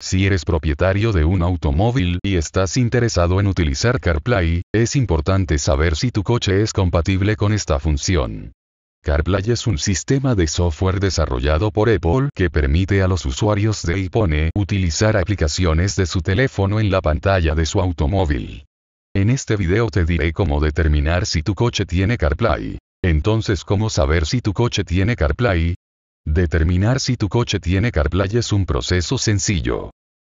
Si eres propietario de un automóvil y estás interesado en utilizar CarPlay, es importante saber si tu coche es compatible con esta función. CarPlay es un sistema de software desarrollado por Apple que permite a los usuarios de iPhone utilizar aplicaciones de su teléfono en la pantalla de su automóvil. En este video te diré cómo determinar si tu coche tiene CarPlay. Entonces, ¿cómo saber si tu coche tiene CarPlay? Determinar si tu coche tiene CarPlay es un proceso sencillo.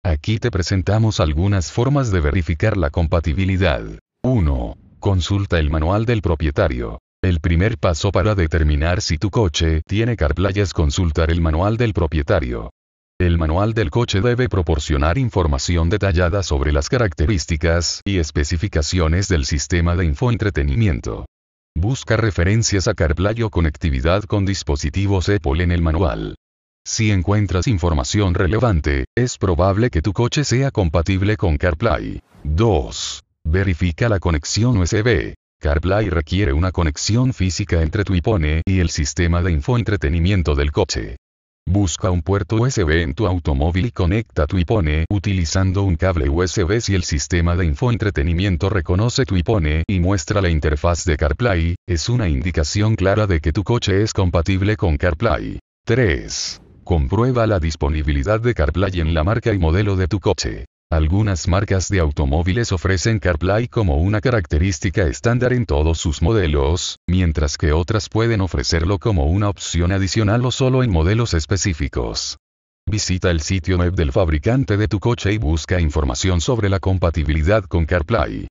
Aquí te presentamos algunas formas de verificar la compatibilidad. 1. Consulta el manual del propietario. El primer paso para determinar si tu coche tiene CarPlay es consultar el manual del propietario. El manual del coche debe proporcionar información detallada sobre las características y especificaciones del sistema de infoentretenimiento. Busca referencias a CarPlay o conectividad con dispositivos Apple en el manual. Si encuentras información relevante, es probable que tu coche sea compatible con CarPlay. 2. Verifica la conexión USB. CarPlay requiere una conexión física entre tu iPhone y el sistema de infoentretenimiento del coche. Busca un puerto USB en tu automóvil y conecta tu iPhone utilizando un cable USB si el sistema de infoentretenimiento reconoce tu iPhone y muestra la interfaz de CarPlay, es una indicación clara de que tu coche es compatible con CarPlay. 3. Comprueba la disponibilidad de CarPlay en la marca y modelo de tu coche. Algunas marcas de automóviles ofrecen CarPlay como una característica estándar en todos sus modelos, mientras que otras pueden ofrecerlo como una opción adicional o solo en modelos específicos. Visita el sitio web del fabricante de tu coche y busca información sobre la compatibilidad con CarPlay.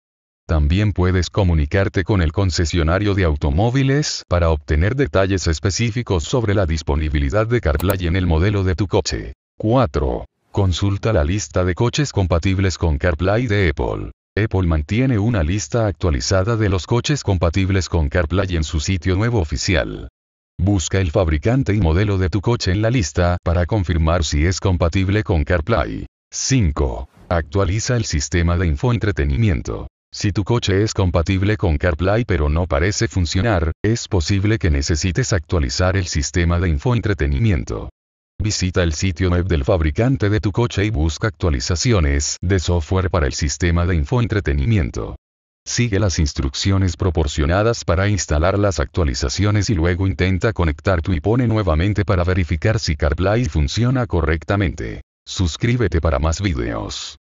También puedes comunicarte con el concesionario de automóviles para obtener detalles específicos sobre la disponibilidad de CarPlay en el modelo de tu coche. 4. Consulta la lista de coches compatibles con CarPlay de Apple. Apple mantiene una lista actualizada de los coches compatibles con CarPlay en su sitio nuevo oficial. Busca el fabricante y modelo de tu coche en la lista para confirmar si es compatible con CarPlay. 5. Actualiza el sistema de infoentretenimiento. Si tu coche es compatible con CarPlay pero no parece funcionar, es posible que necesites actualizar el sistema de infoentretenimiento. Visita el sitio web del fabricante de tu coche y busca actualizaciones de software para el sistema de infoentretenimiento. Sigue las instrucciones proporcionadas para instalar las actualizaciones y luego intenta conectar tu iPhone nuevamente para verificar si CarPlay funciona correctamente. Suscríbete para más videos.